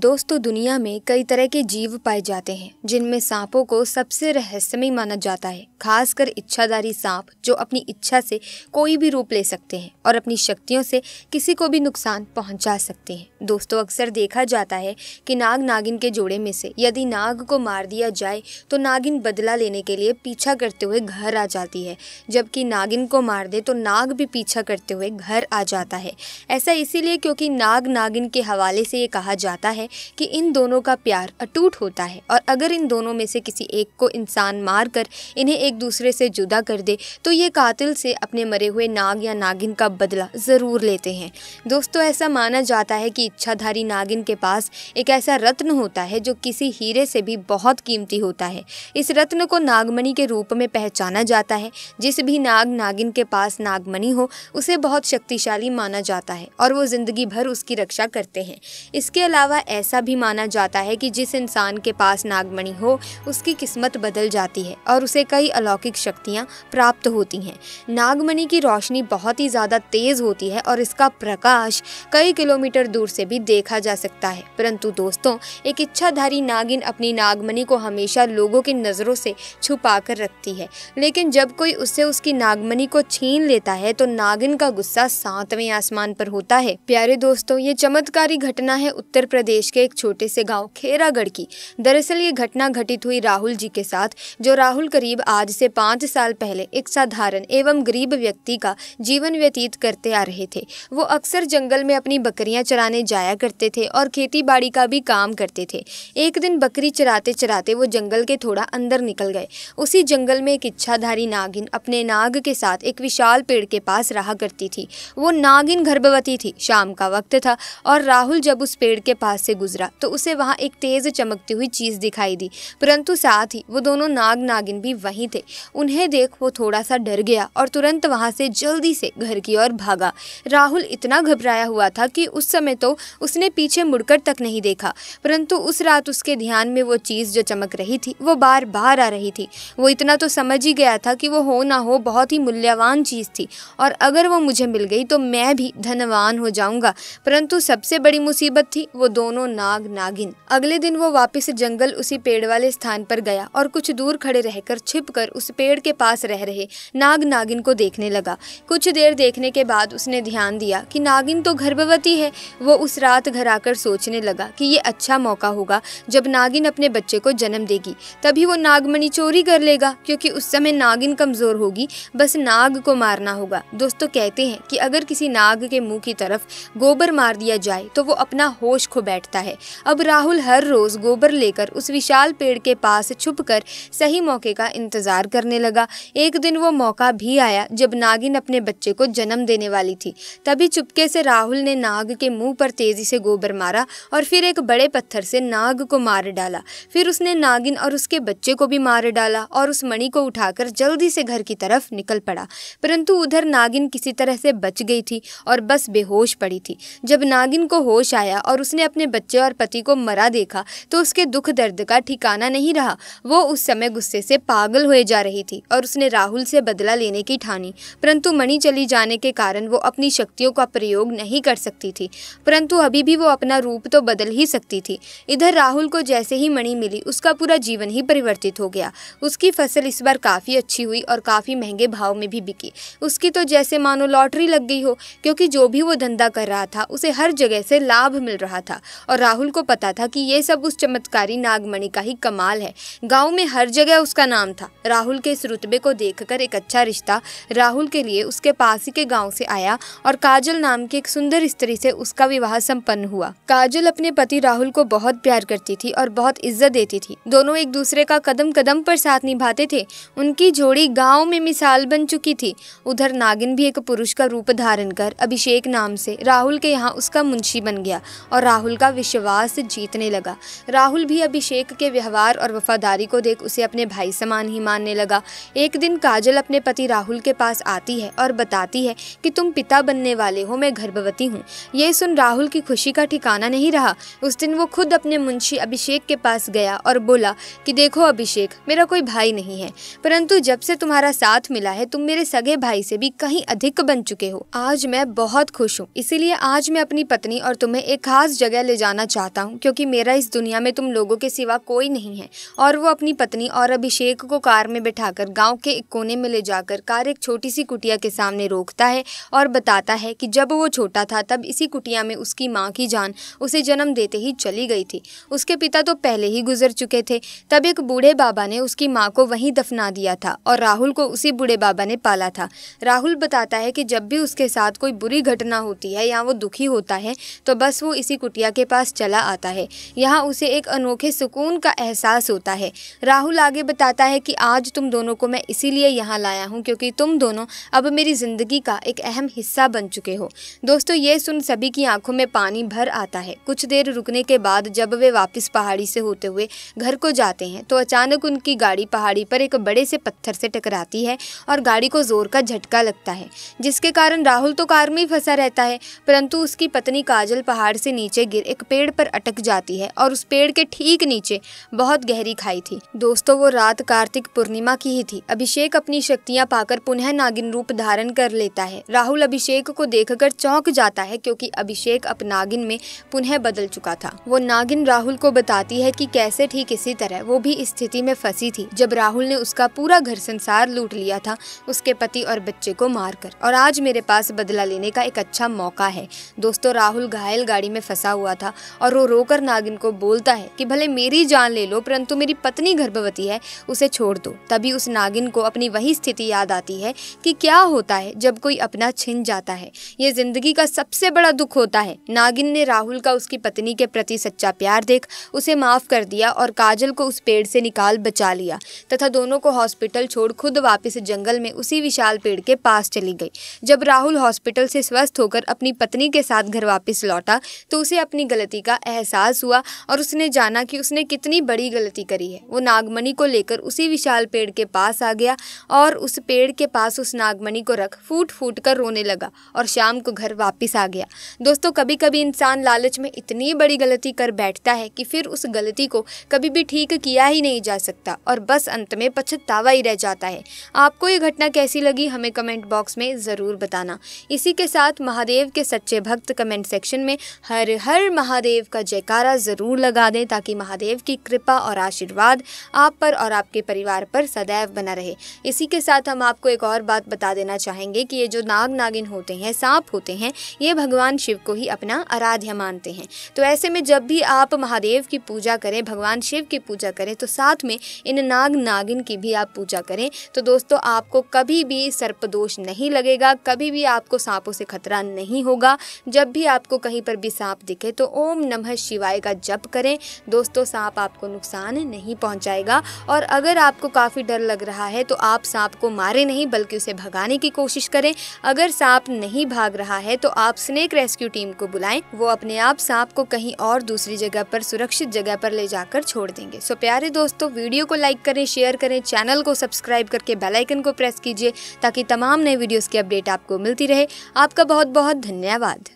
दोस्तों दुनिया में कई तरह के जीव पाए जाते हैं जिनमें सांपों को सबसे रहस्यमय माना जाता है खासकर इच्छाधारी सांप जो अपनी इच्छा से कोई भी रूप ले सकते हैं और अपनी शक्तियों से किसी को भी नुकसान पहुंचा सकते हैं दोस्तों अक्सर देखा जाता है कि नाग नागिन के जोड़े में से यदि नाग को मार दिया जाए तो नागिन बदला लेने के लिए पीछा करते हुए घर आ जाती है जबकि नागिन को मार दे तो नाग भी पीछा करते हुए घर आ जाता है ऐसा इसीलिए क्योंकि नाग नागिन के हवाले से ये कहा जाता है कि इन दोनों का प्यार अटूट होता है और अगर इन दोनों में से किसी एक को इंसान मार कर इन्हें एक दूसरे से जुदा कर दे तो ये कातिल से अपने मरे हुए नाग या नागिन का बदला ज़रूर लेते हैं दोस्तों ऐसा माना जाता है कि इच्छाधारी नागिन के पास एक ऐसा रत्न होता है जो किसी हीरे से भी बहुत कीमती होता है इस रत्न को नागमणि के रूप में पहचाना जाता है जिस भी नाग नागिन के पास नागमणि हो उसे बहुत शक्तिशाली माना जाता है और वो ज़िंदगी भर उसकी रक्षा करते हैं इसके अलावा ऐसा भी माना जाता है कि जिस इंसान के पास नागमणि हो उसकी किस्मत बदल जाती है और उसे कई अलौकिक शक्तियाँ प्राप्त होती हैं नागमणि की रोशनी बहुत ही ज़्यादा तेज़ होती है और इसका प्रकाश कई किलोमीटर दूर से भी देखा जा सकता है परंतु दोस्तों एक इच्छाधारी नागिन अपनी नागमणि को हमेशा लोगों की नज़रों से छुपा कर रखती है लेकिन जब कोई उससे उसकी नागमणि को छीन लेता है तो नागिन का गुस्सा सातवें आसमान पर होता है प्यारे दोस्तों ये चमत्कारी घटना है उत्तर प्रदेश प्रदेश के एक छोटे से गांव खेरागढ़ की दरअसल ये घटना घटित हुई राहुल जी के साथ जो राहुल करीब आज से पाँच साल पहले एक साधारण एवं गरीब व्यक्ति का जीवन व्यतीत करते आ रहे थे वो अक्सर जंगल में अपनी बकरियाँ चराने जाया करते थे और खेती का भी काम करते थे एक दिन बकरी चराते चराते वो जंगल के थोड़ा अंदर निकल गए उसी जंगल में एक इच्छाधारी नागिन अपने नाग के साथ एक विशाल पेड़ के पास रहा करती थी वो नागिन गर्भवती थी शाम का वक्त था और राहुल जब उस पेड़ के पास से गुजरा तो उसे वहाँ एक तेज चमकती हुई चीज़ दिखाई दी परंतु साथ ही वो दोनों नाग नागिन भी वहीं थे उन्हें देख वो थोड़ा सा डर गया और तुरंत वहाँ से जल्दी से घर की ओर भागा राहुल इतना घबराया हुआ था कि उस समय तो उसने पीछे मुड़कर तक नहीं देखा परंतु उस रात उसके ध्यान में वो चीज़ जो चमक रही थी वो बार बार आ रही थी वो इतना तो समझ ही गया था कि वो हो ना हो बहुत ही मूल्यवान चीज़ थी और अगर वो मुझे मिल गई तो मैं भी धनवान हो जाऊंगा परंतु सबसे बड़ी मुसीबत थी वो दोनों नाग नागिन अगले दिन वो वापिस जंगल उसी पेड़ वाले स्थान पर गया और कुछ दूर खड़े रहकर छिप कर उस पेड़ के पास रह रहे नाग नागिन को देखने लगा कुछ देर देखने के बाद उसने ध्यान दिया कि नागिन तो गर्भवती है वो उस रात घर आकर सोचने लगा कि ये अच्छा मौका होगा जब नागिन अपने बच्चे को जन्म देगी तभी वो नागमणि चोरी कर लेगा क्योंकि उस समय नागिन कमजोर होगी बस नाग को मारना होगा दोस्तों कहते हैं कि अगर किसी नाग के मुंह की तरफ गोबर मार दिया जाए तो वो अपना होश खो बैठता जाता है अब राहुल हर रोज गोबर लेकर उस विशाल पेड़ के पास छुपकर सही मौके का इंतजार करने लगा एक दिन वो मौका भी आया जब नागिन अपने बच्चे को जन्म देने वाली थी तभी चुपके से राहुल ने नाग के मुंह पर तेजी से गोबर मारा और फिर एक बड़े पत्थर से नाग को मार डाला फिर उसने नागिन और उसके बच्चे को भी मार डाला और उस मणि को उठाकर जल्दी से घर की तरफ निकल पड़ा परंतु उधर नागिन किसी तरह से बच गई थी और बस बेहोश पड़ी थी जब नागिन को होश आया और उसने अपने बच्चे बच्चे और पति को मरा देखा तो उसके दुख दर्द का ठिकाना नहीं रहा वो उस समय गुस्से से पागल हो जा रही थी और उसने राहुल से बदला लेने की ठानी परंतु मणि चली जाने के कारण वो अपनी शक्तियों का प्रयोग नहीं कर सकती थी परंतु अभी भी वो अपना रूप तो बदल ही सकती थी इधर राहुल को जैसे ही मणि मिली उसका पूरा जीवन ही परिवर्तित हो गया उसकी फसल इस बार काफ़ी अच्छी हुई और काफ़ी महंगे भाव में भी बिकी उसकी तो जैसे मानो लॉटरी लग गई हो क्योंकि जो भी वो धंधा कर रहा था उसे हर जगह से लाभ मिल रहा था और राहुल को पता था कि ये सब उस चमत्कारी नागमणि का ही कमाल है गाँव में हर जगह उसका नाम था राहुल के इस रुतबे को देखकर एक अच्छा रिश्ता राहुल के लिए उसके पास ही के गाँव से आया और काजल नाम की एक सुंदर स्त्री से उसका विवाह सम्पन्न हुआ काजल अपने पति राहुल को बहुत प्यार करती थी और बहुत इज्जत देती थी दोनों एक दूसरे का कदम कदम पर साथ निभाते थे उनकी जोड़ी गांव में मिसाल बन चुकी थी उधर नागिन भी एक पुरुष का रूप धारण कर अभिषेक नाम से राहुल के यहाँ उसका मुंशी बन गया और राहुल का विश्वास जीतने लगा राहुल भी अभिषेक के व्यवहार और वफादारी को देख उसे अपने भाई समान ही मानने लगा एक दिन काजल अपने पति राहुल के पास आती है और बताती है कि तुम पिता बनने वाले हो मैं गर्भवती हूँ ये सुन राहुल की खुशी का ठिकाना नहीं रहा उस दिन वो खुद अपने मुंशी अभिषेक के पास गया और बोला कि देखो अभिषेक मेरा कोई भाई नहीं है परंतु जब से तुम्हारा साथ मिला है तुम मेरे सगे भाई से भी कहीं अधिक बन चुके हो आज मैं बहुत खुश हूँ इसीलिए आज मैं अपनी पत्नी और तुम्हें एक खास जगह ले जा जाना चाहता हूँ क्योंकि मेरा इस दुनिया में तुम लोगों के सिवा कोई नहीं है और वो अपनी पत्नी और अभिषेक को कार में बैठाकर गांव के एक कोने में ले जाकर कार एक छोटी सी कुटिया के सामने रोकता है और बताता है कि जब वो छोटा था तब इसी कुटिया में उसकी माँ की जान उसे जन्म देते ही चली गई थी उसके पिता तो पहले ही गुजर चुके थे तब एक बूढ़े बाबा ने उसकी माँ को वहीं दफना दिया था और राहुल को उसी बूढ़े बाबा ने पाला था राहुल बताता है कि जब भी उसके साथ कोई बुरी घटना होती है या वो दुखी होता है तो बस वो इसी कुटिया के पास पास चला आता है यहाँ उसे एक अनोखे सुकून का एहसास होता है राहुल आगे बताता है कि आज तुम दोनों को मैं इसीलिए यहाँ लाया हूँ क्योंकि तुम दोनों अब मेरी ज़िंदगी का एक अहम हिस्सा बन चुके हो दोस्तों ये सुन सभी की आंखों में पानी भर आता है कुछ देर रुकने के बाद जब वे वापस पहाड़ी से होते हुए घर को जाते हैं तो अचानक उनकी गाड़ी पहाड़ी पर एक बड़े से पत्थर से टकराती है और गाड़ी को जोर का झटका लगता है जिसके कारण राहुल तो कार में ही फंसा रहता है परंतु उसकी पत्नी काजल पहाड़ से नीचे गिर एक पेड़ पर अटक जाती है और उस पेड़ के ठीक नीचे बहुत गहरी खाई थी दोस्तों वो रात कार्तिक पूर्णिमा की ही थी अभिषेक अपनी शक्तियाँ पाकर पुनः नागिन रूप धारण कर लेता है राहुल अभिषेक को देख चौंक जाता है क्योंकि अभिषेक अब नागिन में पुनः बदल चुका था वो नागिन राहुल को बताती है की कैसे ठीक इसी तरह वो भी स्थिति में फंसी थी जब राहुल ने उसका पूरा घर संसार लूट लिया था उसके पति और बच्चे को मारकर और आज मेरे पास बदला लेने का एक अच्छा मौका है दोस्तों राहुल घायल गाड़ी में फंसा हुआ था और वो रोकर नागिन को बोलता है कि भले मेरी जान ले लो परंतु मेरी पत्नी गर्भवती है उसे छोड़ दो तभी उस नागिन को अपनी वही स्थिति याद आती है कि क्या होता है जब कोई अपना छिन जाता है ये जिंदगी का सबसे बड़ा दुख होता है नागिन ने राहुल का उसकी पत्नी के प्रति सच्चा प्यार देख उसे माफ़ कर दिया और काजल को उस पेड़ से निकाल बचा लिया तथा दोनों को हॉस्पिटल छोड़ खुद वापस जंगल में उसी विशाल पेड़ के पास चली गई जब राहुल हॉस्पिटल से स्वस्थ होकर अपनी पत्नी के साथ घर वापस लौटा तो उसे अपनी गलती गलती का एहसास हुआ और उसने जाना कि उसने कितनी बड़ी गलती करी है वो नागमणि को लेकर उसी विशाल पेड़ के पास आ गया और उस पेड़ के पास उस नागमणि को रख फूट फूट कर रोने लगा और शाम को घर वापस आ गया दोस्तों कभी कभी इंसान लालच में इतनी बड़ी गलती कर बैठता है कि फिर उस गलती को कभी भी ठीक किया ही नहीं जा सकता और बस अंत में पछतावा ही रह जाता है आपको ये घटना कैसी लगी हमें कमेंट बॉक्स में ज़रूर बताना इसी के साथ महादेव के सच्चे भक्त कमेंट सेक्शन में हर हर महा महादेव का जयकारा ज़रूर लगा दें ताकि महादेव की कृपा और आशीर्वाद आप पर और आपके परिवार पर सदैव बना रहे इसी के साथ हम आपको एक और बात बता देना चाहेंगे कि ये जो नाग नागिन होते हैं सांप होते हैं ये भगवान शिव को ही अपना आराध्य मानते हैं तो ऐसे में जब भी आप महादेव की पूजा करें भगवान शिव की पूजा करें तो साथ में इन नाग नागिन की भी आप पूजा करें तो दोस्तों आपको कभी भी सर्पदोष नहीं लगेगा कभी भी आपको सांपों से खतरा नहीं होगा जब भी आपको कहीं पर भी सांप दिखे तो ओम नमः शिवाय का जप करें दोस्तों सांप आपको नुकसान नहीं पहुंचाएगा और अगर आपको काफ़ी डर लग रहा है तो आप सांप को मारे नहीं बल्कि उसे भगाने की कोशिश करें अगर सांप नहीं भाग रहा है तो आप स्नेक रेस्क्यू टीम को बुलाएं वो अपने आप सांप को कहीं और दूसरी जगह पर सुरक्षित जगह पर ले जाकर छोड़ देंगे सो प्यारे दोस्तों वीडियो को लाइक करें शेयर करें चैनल को सब्सक्राइब करके बेलाइकन को प्रेस कीजिए ताकि तमाम नए वीडियोज़ की अपडेट आपको मिलती रहे आपका बहुत बहुत धन्यवाद